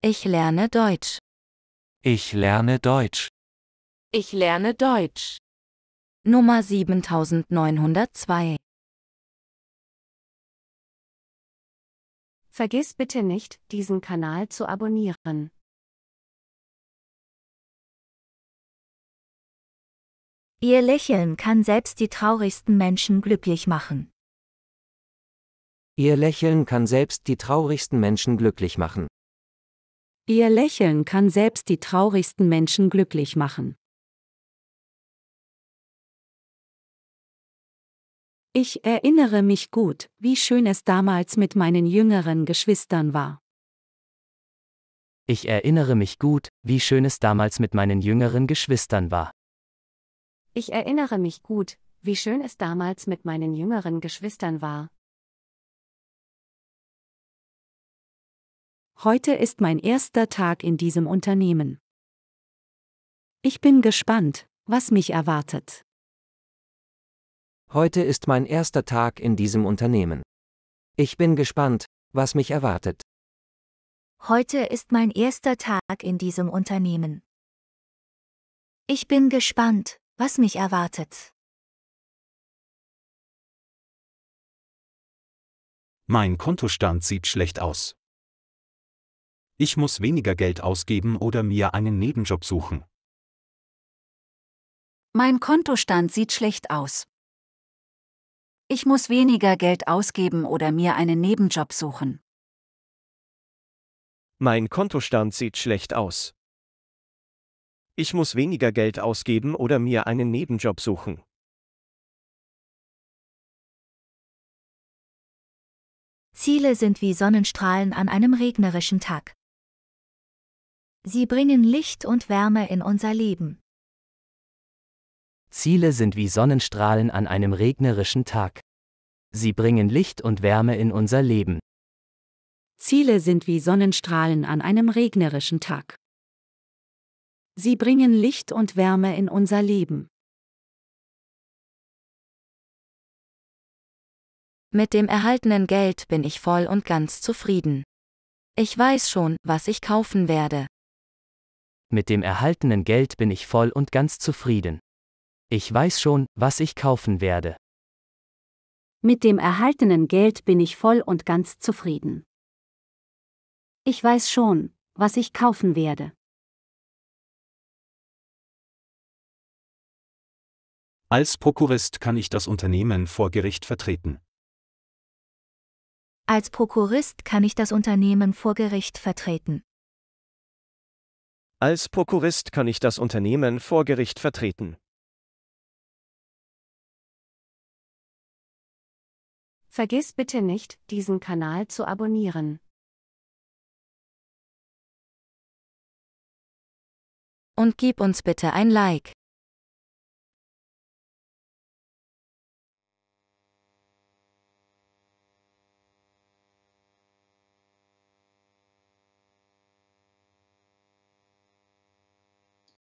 Ich lerne Deutsch. Ich lerne Deutsch. Ich lerne Deutsch. Nummer 7902. Vergiss bitte nicht, diesen Kanal zu abonnieren. Ihr Lächeln kann selbst die traurigsten Menschen glücklich machen. Ihr Lächeln kann selbst die traurigsten Menschen glücklich machen. Ihr Lächeln kann selbst die traurigsten Menschen glücklich machen. Ich erinnere mich gut, wie schön es damals mit meinen jüngeren Geschwistern war. Ich erinnere mich gut, wie schön es damals mit meinen jüngeren Geschwistern war. Ich erinnere mich gut, wie schön es damals mit meinen jüngeren Geschwistern war. Heute ist mein erster Tag in diesem Unternehmen. Ich bin gespannt, was mich erwartet. Heute ist mein erster Tag in diesem Unternehmen. Ich bin gespannt, was mich erwartet. Heute ist mein erster Tag in diesem Unternehmen. Ich bin gespannt, was mich erwartet. Mein Kontostand sieht schlecht aus. Ich muss weniger Geld ausgeben oder mir einen Nebenjob suchen. Mein Kontostand sieht schlecht aus. Ich muss weniger Geld ausgeben oder mir einen Nebenjob suchen. Mein Kontostand sieht schlecht aus. Ich muss weniger Geld ausgeben oder mir einen Nebenjob suchen. Ziele sind wie Sonnenstrahlen an einem regnerischen Tag. Sie bringen Licht und Wärme in unser Leben. Ziele sind wie Sonnenstrahlen an einem regnerischen Tag. Sie bringen Licht und Wärme in unser Leben. Ziele sind wie Sonnenstrahlen an einem regnerischen Tag. Sie bringen Licht und Wärme in unser Leben. Mit dem erhaltenen Geld bin ich voll und ganz zufrieden. Ich weiß schon, was ich kaufen werde mit dem erhaltenen Geld bin ich voll und ganz zufrieden. Ich weiß schon, was ich kaufen werde. Mit dem erhaltenen Geld bin ich voll und ganz zufrieden. Ich weiß schon, was ich kaufen werde. Als Prokurist kann ich das Unternehmen vor Gericht vertreten. Als Prokurist kann ich das Unternehmen vor Gericht vertreten. Als Prokurist kann ich das Unternehmen vor Gericht vertreten. Vergiss bitte nicht, diesen Kanal zu abonnieren. Und gib uns bitte ein Like.